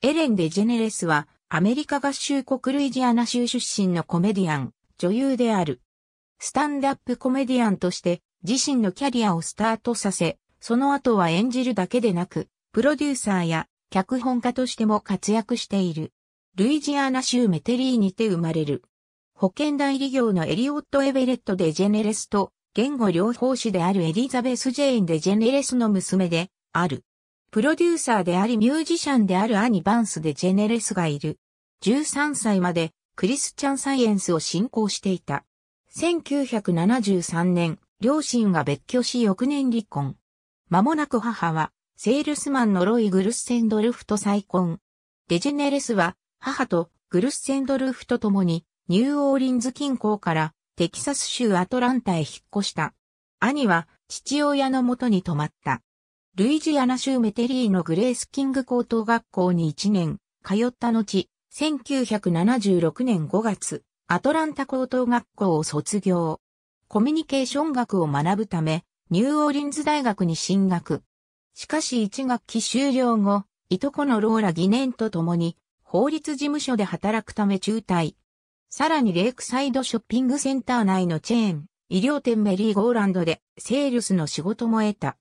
エレン・デジェネレスは、アメリカ合衆国ルイジアナ州出身のコメディアン、女優である。スタンダップコメディアンとして、自身のキャリアをスタートさせ、その後は演じるだけでなく、プロデューサーや脚本家としても活躍している。ルイジアナ州メテリーにて生まれる。保険代理業のエリオット・エベレット・デジェネレスと、言語療法士であるエリザベス・ジェイン・デジェネレスの娘で、ある。プロデューサーでありミュージシャンである兄バンスでジェネレスがいる。13歳までクリスチャンサイエンスを進行していた。1973年、両親が別居し翌年離婚。間もなく母は、セールスマンのロイ・グルッセンドルフと再婚。デジェネレスは、母とグルッセンドルフと共に、ニューオーリンズ近郊からテキサス州アトランタへ引っ越した。兄は父親のもとに泊まった。ルイジアナ州メテリーのグレースキング高等学校に1年、通った後、1976年5月、アトランタ高等学校を卒業。コミュニケーション学を学ぶため、ニューオーリンズ大学に進学。しかし1学期終了後、いとこのローラ疑念と共に、法律事務所で働くため中退。さらにレイクサイドショッピングセンター内のチェーン、医療店メリーゴーランドでセールスの仕事も得た。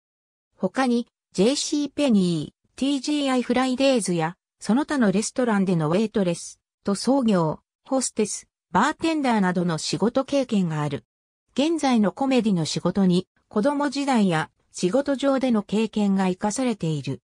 他に JC ペニー、TGI フライデーズやその他のレストランでのウェイトレスと創業、ホステス、バーテンダーなどの仕事経験がある。現在のコメディの仕事に子供時代や仕事上での経験が活かされている。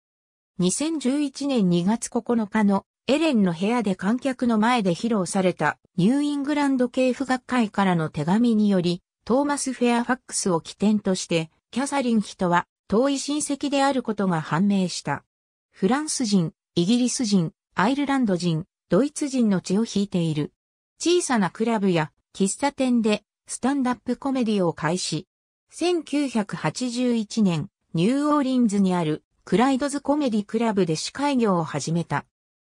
2011年2月9日のエレンの部屋で観客の前で披露されたニューイングランド系婦学会からの手紙により、トーマス・フェアファックスを起点として、キャサリン人は遠い親戚であることが判明した。フランス人、イギリス人、アイルランド人、ドイツ人の血を引いている。小さなクラブや喫茶店でスタンダップコメディを開始。1981年、ニューオーリンズにあるクライドズコメディクラブで司会業を始めた。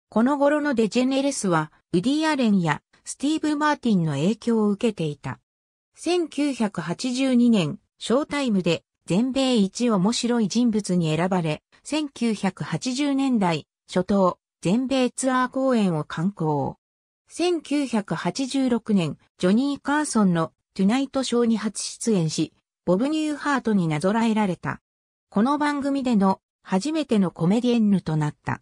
この頃のデジェネレスは、ウディ・アレンやスティーブ・マーティンの影響を受けていた。1982年、ショータイムで全米一面白い人物に選ばれ、1980年代初頭、全米ツアー公演を観光。1986年、ジョニー・カーソンのトゥナイトショーに初出演し、ボブ・ニューハートになぞらえられた。この番組での初めてのコメディエンヌとなった。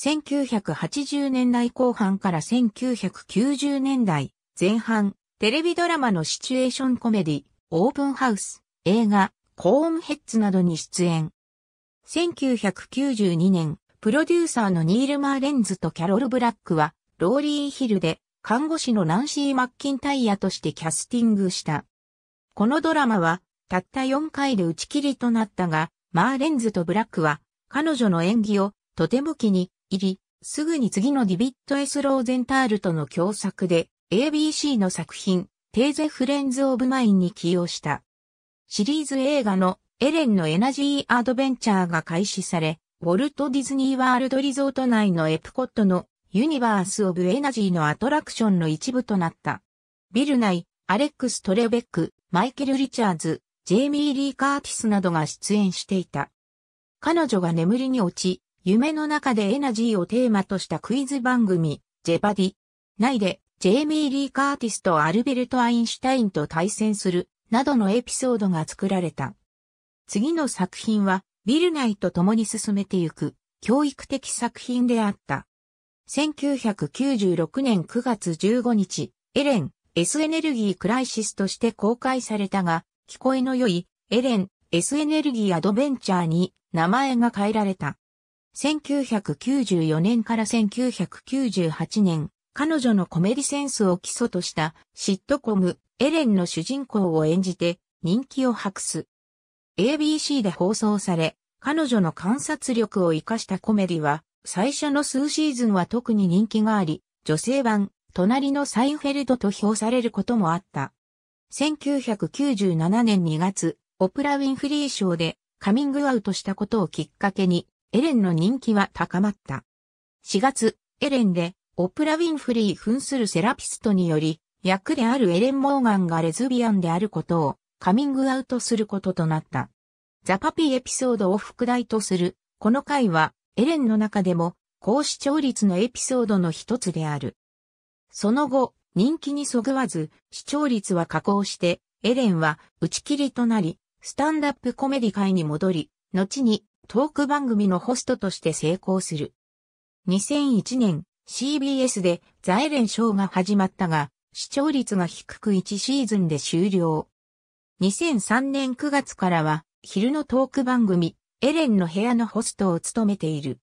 1980年代後半から1990年代前半、テレビドラマのシチュエーションコメディ、オープンハウス、映画、コーンヘッズなどに出演。1992年、プロデューサーのニール・マーレンズとキャロル・ブラックは、ローリー・ヒルで、看護師のナンシー・マッキンタイヤとしてキャスティングした。このドラマは、たった4回で打ち切りとなったが、マーレンズとブラックは、彼女の演技を、とても気に入り、すぐに次のディビット・エス・ローゼンタールとの共作で、ABC の作品、テーゼ・フレンズ・オブ・マインに起用した。シリーズ映画のエレンのエナジーアドベンチャーが開始され、ウォルト・ディズニー・ワールド・リゾート内のエプコットのユニバース・オブ・エナジーのアトラクションの一部となった。ビル内、アレックス・トレベック、マイケル・リチャーズ、ジェイミー・リー・カーティスなどが出演していた。彼女が眠りに落ち、夢の中でエナジーをテーマとしたクイズ番組、ジェバディ。内で、ジェイミー・リー・カーティスとアルベルト・アインシュタインと対戦するなどのエピソードが作られた。次の作品は、ビルナイと共に進めてゆく、教育的作品であった。1996年9月15日、エレン、S エネルギークライシスとして公開されたが、聞こえの良い、エレン、S エネルギーアドベンチャーに名前が変えられた。1994年から1998年、彼女のコメディセンスを基礎とした、シットコム、エレンの主人公を演じて人気を博す。ABC で放送され、彼女の観察力を活かしたコメディは、最初の数シーズンは特に人気があり、女性版、隣のサインフェルドと評されることもあった。1997年2月、オプラ・ウィンフリー賞でカミングアウトしたことをきっかけに、エレンの人気は高まった。4月、エレンで、オプラ・ウィンフリー扮するセラピストにより、役であるエレン・モーガンがレズビアンであることをカミングアウトすることとなった。ザパピエピソードを副題とする、この回は、エレンの中でも、高視聴率のエピソードの一つである。その後、人気にそぐわず、視聴率は下降して、エレンは打ち切りとなり、スタンダップコメディ界に戻り、後にトーク番組のホストとして成功する。2001年、CBS でザエレンショーが始まったが、視聴率が低く1シーズンで終了。2003年9月からは、昼のトーク番組、エレンの部屋のホストを務めている。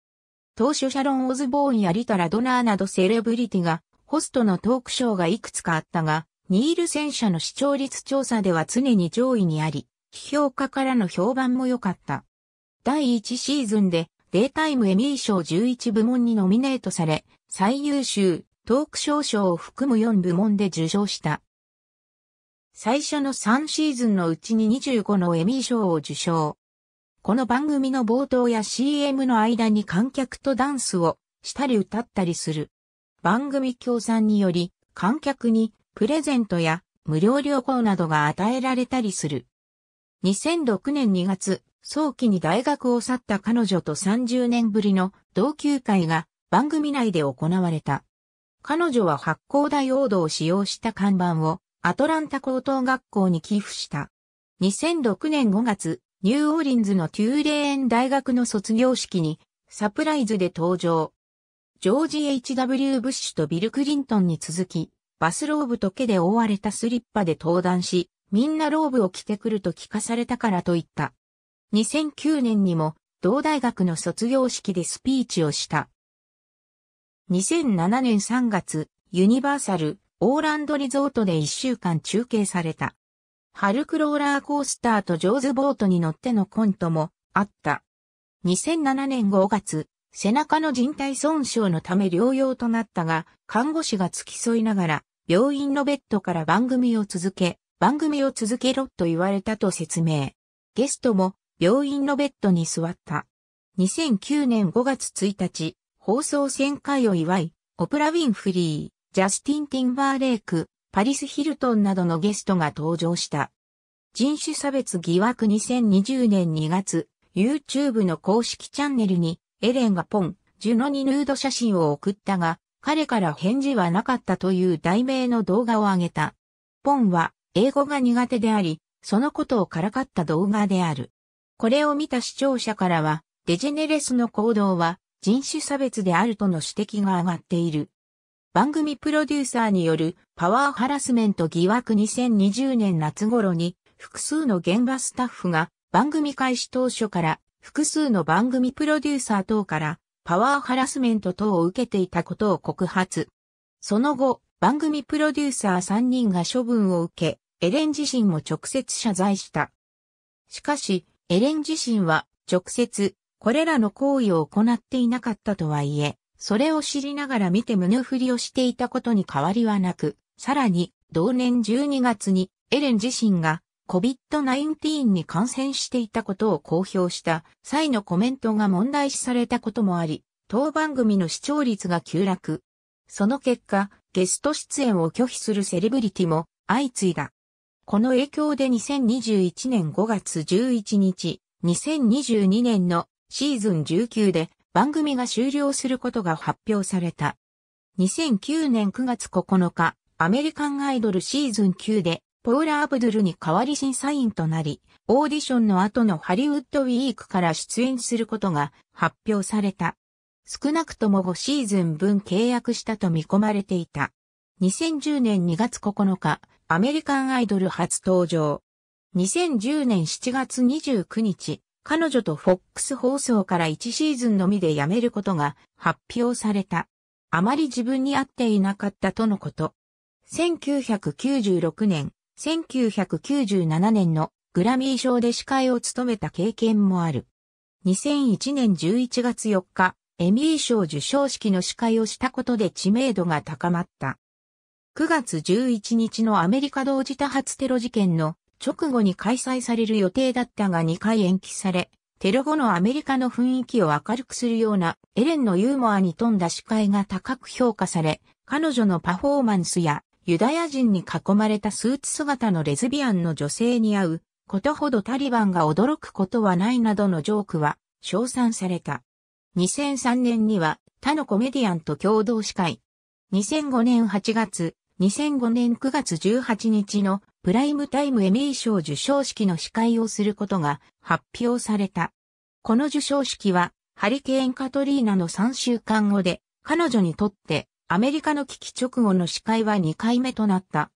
当初シャロン・オズボーンやリタ・ラドナーなどセレブリティが、ホストのトークショーがいくつかあったが、ニール戦車の視聴率調査では常に上位にあり、批評家からの評判も良かった。第1シーズンで、デイタイムエミー賞11部門にノミネートされ、最優秀、トークショー賞を含む4部門で受賞した。最初の3シーズンのうちに25のエミー賞を受賞。この番組の冒頭や CM の間に観客とダンスをしたり歌ったりする。番組協賛により観客にプレゼントや無料旅行などが与えられたりする。2006年2月、早期に大学を去った彼女と30年ぶりの同級会が番組内で行われた。彼女は発光ダイオードを使用した看板をアトランタ高等学校に寄付した。2006年5月、ニューオーリンズのテューレーン大学の卒業式にサプライズで登場。ジョージ・ H.W. ブッシュとビル・クリントンに続き、バスローブと毛で覆われたスリッパで登壇し、みんなローブを着てくると聞かされたからと言った。2009年にも同大学の卒業式でスピーチをした。2007年3月、ユニバーサル、オーランドリゾートで1週間中継された。ハルクローラーコースターとジョーズボートに乗ってのコントもあった。2007年5月、背中の人体損傷のため療養となったが、看護師が付き添いながら、病院のベッドから番組を続け、番組を続けろと言われたと説明。ゲストも病院のベッドに座った。2009年5月1日、放送1000回を祝い、オプラ・ウィンフリー、ジャスティン・ティンバーレイク、パリス・ヒルトンなどのゲストが登場した。人種差別疑惑2020年2月、YouTube の公式チャンネルに、エレンがポン、ジュノにヌード写真を送ったが、彼から返事はなかったという題名の動画を上げた。ポンは英語が苦手であり、そのことをからかった動画である。これを見た視聴者からは、デジェネレスの行動は人種差別であるとの指摘が上がっている。番組プロデューサーによるパワーハラスメント疑惑2020年夏頃に複数の現場スタッフが番組開始当初から複数の番組プロデューサー等からパワーハラスメント等を受けていたことを告発。その後、番組プロデューサー3人が処分を受け、エレン自身も直接謝罪した。しかし、エレン自身は直接これらの行為を行っていなかったとはいえ、それを知りながら見て胸振りをしていたことに変わりはなく、さらに、同年12月にエレン自身が COVID-19 に感染していたことを公表した際のコメントが問題視されたこともあり、当番組の視聴率が急落。その結果、ゲスト出演を拒否するセレブリティも相次いだ。この影響で2021年5月11日、2022年のシーズン19で番組が終了することが発表された。2009年9月9日、アメリカンアイドルシーズン9で、ポーラ・アブドゥルに代わり審査員となり、オーディションの後のハリウッドウィークから出演することが発表された。少なくとも5シーズン分契約したと見込まれていた。2010年2月9日、アメリカンアイドル初登場。2010年7月29日、彼女とフォックス放送から1シーズンのみで辞めることが発表された。あまり自分に合っていなかったとのこと。1996年、1997年のグラミー賞で司会を務めた経験もある。2001年11月4日、エミー賞受賞式の司会をしたことで知名度が高まった。9月11日のアメリカ同時多発テロ事件の直後に開催される予定だったが2回延期され、テロ後のアメリカの雰囲気を明るくするようなエレンのユーモアに富んだ司会が高く評価され、彼女のパフォーマンスやユダヤ人に囲まれたスーツ姿のレズビアンの女性に会うことほどタリバンが驚くことはないなどのジョークは称賛された。2003年には他のコメディアンと共同司会。2005年8月、2005年9月18日のプライムタイムエミー賞受賞式の司会をすることが発表された。この受賞式は、ハリケーンカトリーナの3週間後で、彼女にとってアメリカの危機直後の司会は2回目となった。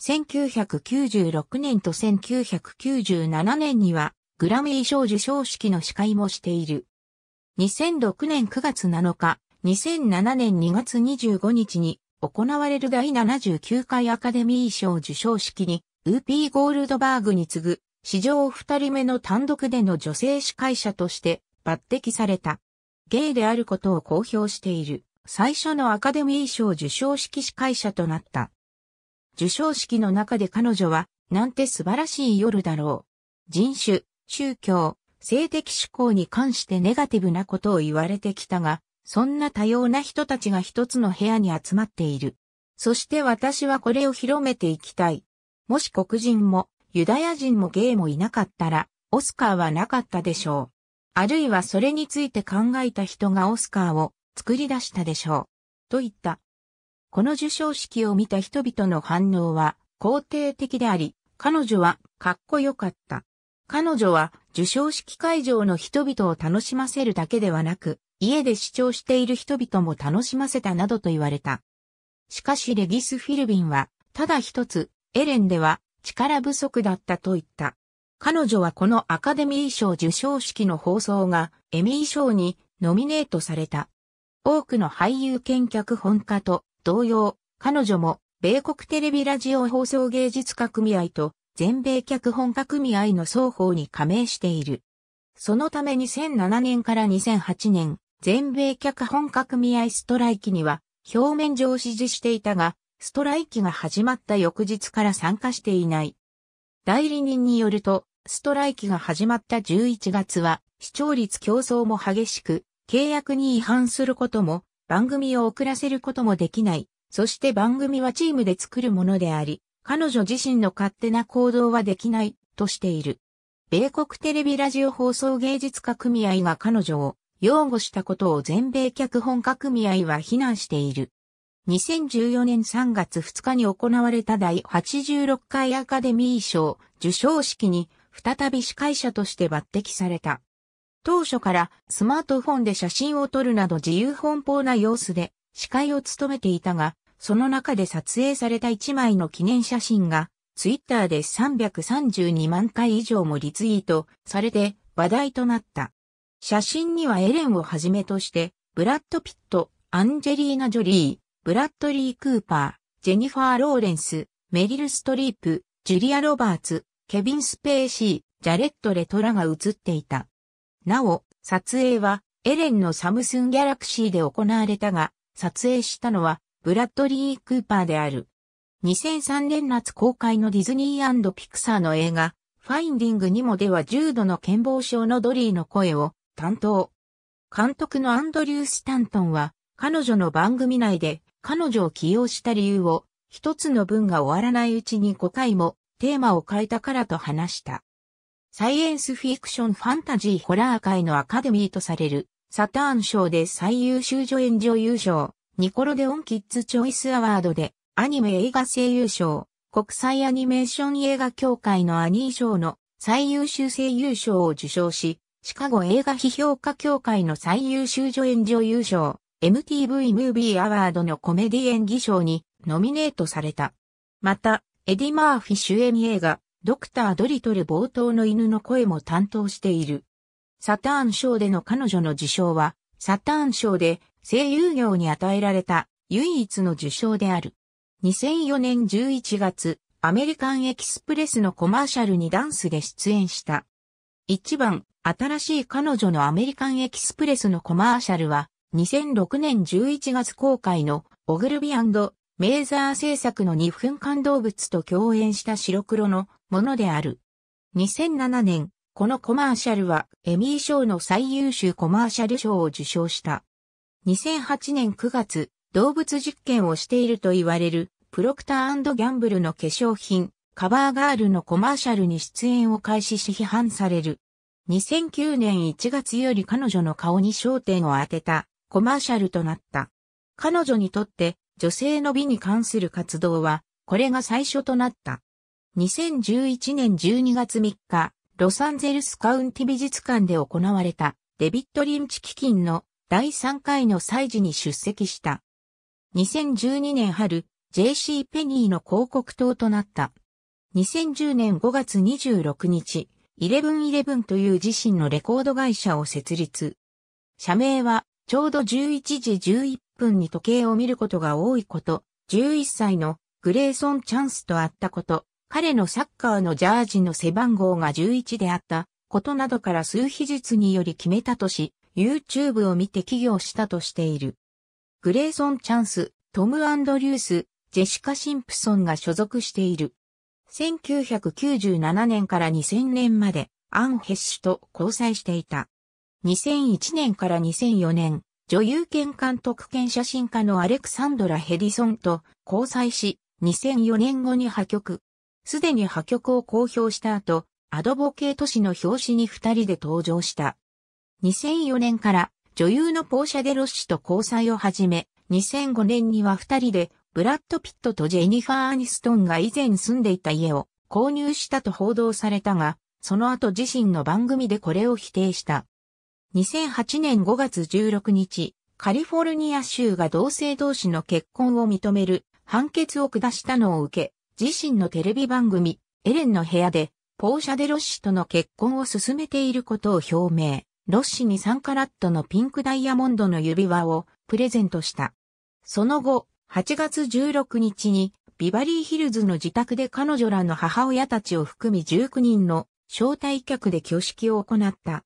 1996年と1997年には、グラミー賞受賞式の司会もしている。2006年9月7日、2007年2月25日に行われる第79回アカデミー賞受賞式にウーピー・ゴールドバーグに次ぐ、史上二人目の単独での女性司会者として抜擢された。ゲイであることを公表している、最初のアカデミー賞受賞式司会者となった。受賞式の中で彼女は、なんて素晴らしい夜だろう。人種、宗教、性的思考に関してネガティブなことを言われてきたが、そんな多様な人たちが一つの部屋に集まっている。そして私はこれを広めていきたい。もし黒人も、ユダヤ人もゲイもいなかったら、オスカーはなかったでしょう。あるいはそれについて考えた人がオスカーを作り出したでしょう。と言った。この授賞式を見た人々の反応は肯定的であり、彼女はかっこよかった。彼女は授賞式会場の人々を楽しませるだけではなく、家で視聴している人々も楽しませたなどと言われた。しかしレギス・フィルビンは、ただ一つエレンでは力不足だったと言った。彼女はこのアカデミー賞受賞式の放送がエミー賞にノミネートされた。多くの俳優兼脚本家と同様、彼女も米国テレビラジオ放送芸術家組合と全米脚本家組合の双方に加盟している。そのため2007年から2008年、全米脚本家組合ストライキには表面上支持していたが、ストライキが始まった翌日から参加していない。代理人によると、ストライキが始まった11月は、視聴率競争も激しく、契約に違反することも、番組を遅らせることもできない。そして番組はチームで作るものであり、彼女自身の勝手な行動はできない、としている。米国テレビラジオ放送芸術家組合が彼女を擁護したことを全米脚本家組合は非難している。2014年3月2日に行われた第86回アカデミー賞受賞式に再び司会者として抜擢された。当初からスマートフォンで写真を撮るなど自由奔放な様子で司会を務めていたが、その中で撮影された1枚の記念写真がツイッターで332万回以上もリツイートされて話題となった。写真にはエレンをはじめとして、ブラッド・ピット、アンジェリーナ・ジョリー、ブラッドリー・クーパー、ジェニファー・ローレンス、メリル・ストリープ、ジュリア・ロバーツ、ケビン・スペーシー、ジャレット・レトラが映っていた。なお、撮影はエレンのサムスン・ギャラクシーで行われたが、撮影したのはブラッドリー・クーパーである。2003年夏公開のディズニーピクサーの映画、ファインディングにもでは重度の健忘症のドリーの声を担当。監督のアンドリュー・スタントンは、彼女の番組内で、彼女を起用した理由を、一つの文が終わらないうちに5回もテーマを変えたからと話した。サイエンスフィクションファンタジーホラー界のアカデミーとされるサターン賞で最優秀助演女優賞、ニコロデオンキッズチョイスアワードでアニメ映画声優賞、国際アニメーション映画協会のアニー賞の最優秀声優賞を受賞し、シカゴ映画批評家協会の最優秀助演女優賞、MTV ムービーアワードのコメディ演技賞にノミネートされた。また、エディ・マーフィ主演映画、ドクター・ドリトル冒頭の犬の声も担当している。サターン賞での彼女の受賞は、サターン賞で声優業に与えられた唯一の受賞である。2004年11月、アメリカンエキスプレスのコマーシャルにダンスで出演した。一番、新しい彼女のアメリカンエキスプレスのコマーシャルは、2006年11月公開のオグルビメーザー制作の2分間動物と共演した白黒のものである。2007年、このコマーシャルはエミー賞の最優秀コマーシャル賞を受賞した。2008年9月、動物実験をしていると言われるプロクターギャンブルの化粧品、カバーガールのコマーシャルに出演を開始し批判される。2009年1月より彼女の顔に焦点を当てたコマーシャルとなった。彼女にとって女性の美に関する活動は、これが最初となった。2011年12月3日、ロサンゼルスカウンティ美術館で行われたデビッド・リンチ基金の第3回の祭事に出席した。2012年春、JC ペニーの広告塔となった。2010年5月26日、イレブンイレブンという自身のレコード会社を設立。社名はちょうど11時11分に時計を見ることが多いこと、11歳のグレーソン・チャンスと会ったこと、彼のサッカーのジャージの背番号が11であったことなどから数秘術により決めたとし、YouTube を見て起業したとしている。グレーソン・チャンス、トム・アンドリュース、ジェシカ・シンプソンが所属している。1997年から2000年までアン・ヘッシュと交際していた。2001年から2004年、女優兼監督兼写真家のアレクサンドラ・ヘディソンと交際し、2004年後に破局。すでに破局を公表した後、アドボケート誌の表紙に二人で登場した。2004年から女優のポーシャ・デロッシと交際を始め、2005年には二人でブラッド・ピットとジェニファー・アニストンが以前住んでいた家を購入したと報道されたが、その後自身の番組でこれを否定した。2008年5月16日、カリフォルニア州が同性同士の結婚を認める判決を下したのを受け、自身のテレビ番組、エレンの部屋で、ポーシャ・デ・ロッシとの結婚を進めていることを表明、ロッシに3カラットのピンクダイヤモンドの指輪をプレゼントした。その後、8月16日に、ビバリーヒルズの自宅で彼女らの母親たちを含み19人の招待客で挙式を行った。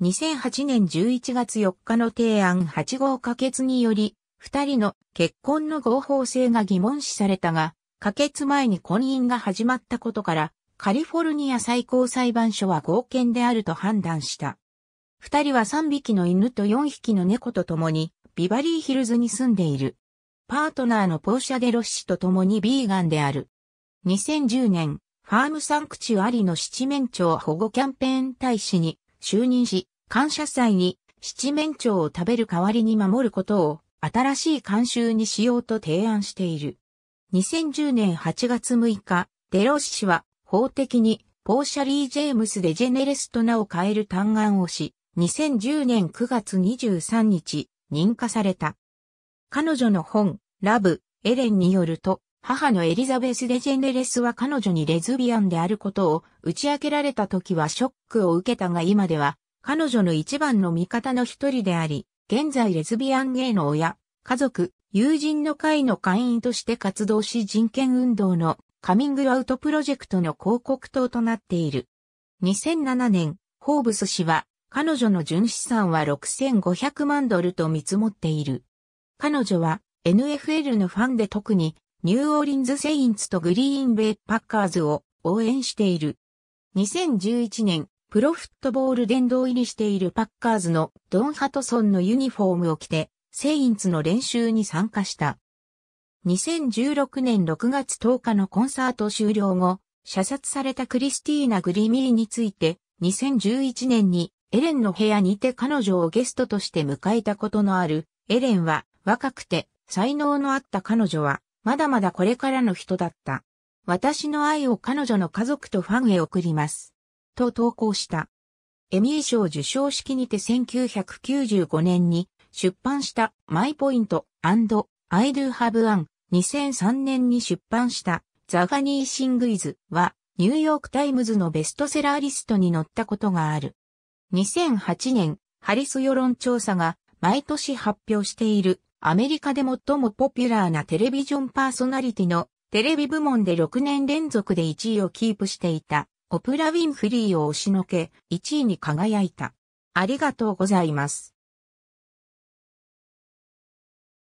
2008年11月4日の提案8号可決により、二人の結婚の合法性が疑問視されたが、可決前に婚姻が始まったことから、カリフォルニア最高裁判所は合憲であると判断した。二人は三匹の犬と四匹の猫と共に、ビバリーヒルズに住んでいる。パートナーのポーシャデロッシと共にビーガンである。2010年、ファームサンクチュアリの七面鳥保護キャンペーン大使に就任し、感謝祭に七面鳥を食べる代わりに守ることを新しい慣習にしようと提案している。2010年8月6日、デローシ氏は法的にポーシャリー・ジェームス・デジェネレスと名を変える嘆願をし、2010年9月23日、認可された。彼女の本、ラブ、エレンによると、母のエリザベス・デジェネレスは彼女にレズビアンであることを打ち明けられた時はショックを受けたが今では彼女の一番の味方の一人であり、現在レズビアン芸の親、家族、友人の会の会員として活動し人権運動のカミングアウトプロジェクトの広告塔となっている。2007年、ホーブス氏は彼女の純資産は6500万ドルと見積もっている。彼女は NFL のファンで特にニューオーリンズ・セインツとグリーンベイ・パッカーズを応援している。2011年、プロフットボール殿堂入りしているパッカーズのドン・ハトソンのユニフォームを着て、セインツの練習に参加した。2016年6月10日のコンサート終了後、射殺されたクリスティーナ・グリミーについて、2011年にエレンの部屋にて彼女をゲストとして迎えたことのある、エレンは若くて才能のあった彼女はまだまだこれからの人だった。私の愛を彼女の家族とファンへ送ります。と投稿した。エミー賞受賞式にて1995年に出版したマイポイント I do have ン n 2003年に出版したザファニーシングイズはニューヨークタイムズのベストセラーリストに載ったことがある。2008年ハリス世論調査が毎年発表しているアメリカで最もポピュラーなテレビジョンパーソナリティのテレビ部門で6年連続で1位をキープしていたオプラ・ウィンフリーを押しのけ1位に輝いた。ありがとうございます。